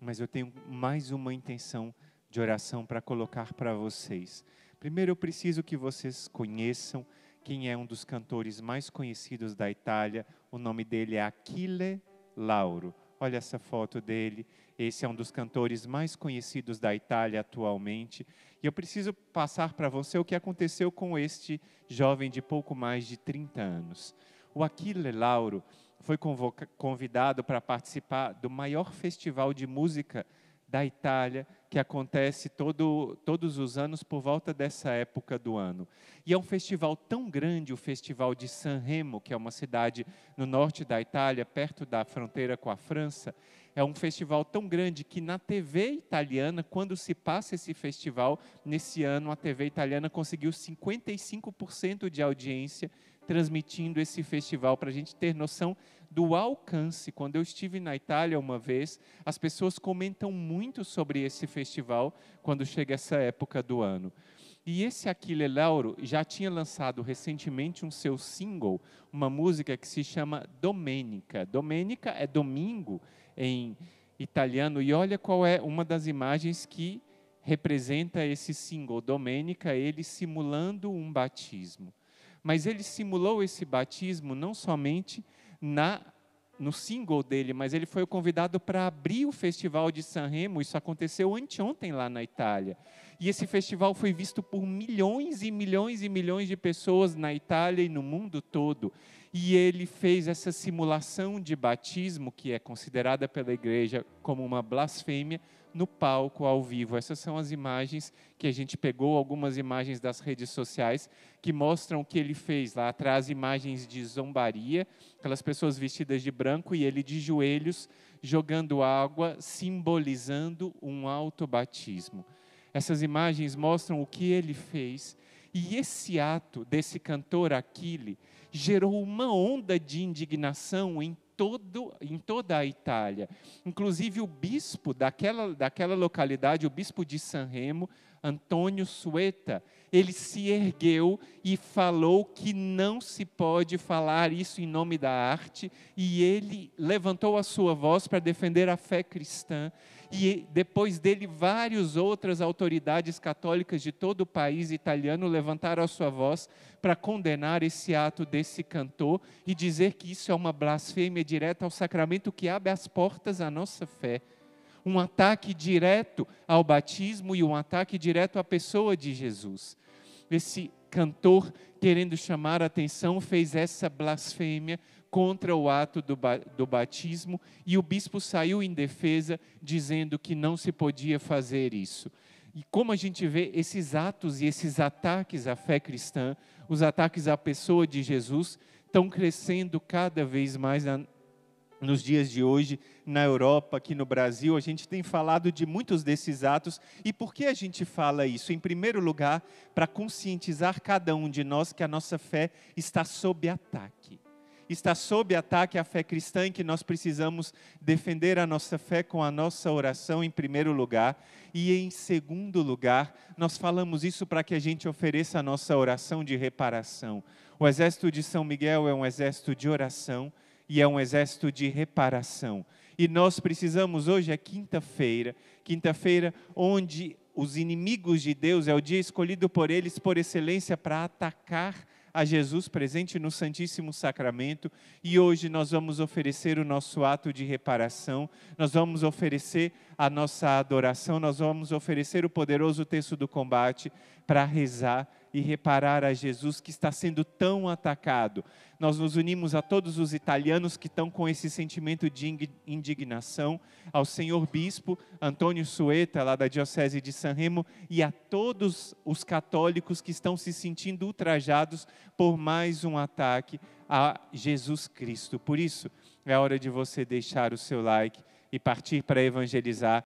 mas eu tenho mais uma intenção de oração para colocar para vocês. Primeiro, eu preciso que vocês conheçam quem é um dos cantores mais conhecidos da Itália. O nome dele é Achille Lauro. Olha essa foto dele. Esse é um dos cantores mais conhecidos da Itália atualmente. E eu preciso passar para você o que aconteceu com este jovem de pouco mais de 30 anos. O Achille Lauro foi convidado para participar do maior festival de música da Itália, que acontece todo, todos os anos por volta dessa época do ano. E é um festival tão grande, o Festival de San Remo, que é uma cidade no norte da Itália, perto da fronteira com a França. É um festival tão grande que na TV italiana, quando se passa esse festival, nesse ano a TV italiana conseguiu 55% de audiência transmitindo esse festival para a gente ter noção do alcance. Quando eu estive na Itália uma vez, as pessoas comentam muito sobre esse festival festival quando chega essa época do ano. E esse Aquile Lauro já tinha lançado recentemente um seu single, uma música que se chama Domênica. Domênica é domingo em italiano, e olha qual é uma das imagens que representa esse single, Domênica, ele simulando um batismo. Mas ele simulou esse batismo não somente na no single dele, mas ele foi convidado para abrir o festival de San Remo. Isso aconteceu anteontem lá na Itália. E esse festival foi visto por milhões e milhões e milhões de pessoas na Itália e no mundo todo. E ele fez essa simulação de batismo, que é considerada pela igreja como uma blasfêmia, no palco, ao vivo. Essas são as imagens que a gente pegou, algumas imagens das redes sociais, que mostram o que ele fez. Lá atrás, imagens de zombaria, aquelas pessoas vestidas de branco e ele de joelhos jogando água, simbolizando um auto batismo. Essas imagens mostram o que ele fez. E esse ato desse cantor Aquile gerou uma onda de indignação em todo, em toda a Itália. Inclusive, o bispo daquela, daquela localidade, o bispo de Sanremo, Antônio Sueta, ele se ergueu e falou que não se pode falar isso em nome da arte, e ele levantou a sua voz para defender a fé cristã. E depois dele, várias outras autoridades católicas de todo o país italiano levantaram a sua voz para condenar esse ato desse cantor e dizer que isso é uma blasfêmia direta ao sacramento que abre as portas à nossa fé um ataque direto ao batismo e um ataque direto à pessoa de Jesus. Esse cantor, querendo chamar a atenção, fez essa blasfêmia contra o ato do, do batismo e o bispo saiu em defesa, dizendo que não se podia fazer isso. E como a gente vê esses atos e esses ataques à fé cristã, os ataques à pessoa de Jesus, estão crescendo cada vez mais na, nos dias de hoje, na Europa, aqui no Brasil, a gente tem falado de muitos desses atos. E por que a gente fala isso? Em primeiro lugar, para conscientizar cada um de nós que a nossa fé está sob ataque. Está sob ataque a fé cristã e que nós precisamos defender a nossa fé com a nossa oração, em primeiro lugar. E em segundo lugar, nós falamos isso para que a gente ofereça a nossa oração de reparação. O exército de São Miguel é um exército de oração e é um exército de reparação. E nós precisamos, hoje é quinta-feira, quinta-feira onde os inimigos de Deus, é o dia escolhido por eles por excelência para atacar a Jesus presente no Santíssimo Sacramento e hoje nós vamos oferecer o nosso ato de reparação, nós vamos oferecer a nossa adoração, nós vamos oferecer o poderoso texto do combate para rezar e reparar a Jesus que está sendo tão atacado. Nós nos unimos a todos os italianos que estão com esse sentimento de indignação, ao senhor bispo Antônio Sueta, lá da Diocese de San Remo, e a todos os católicos que estão se sentindo ultrajados por mais um ataque a Jesus Cristo. Por isso, é hora de você deixar o seu like e partir para evangelizar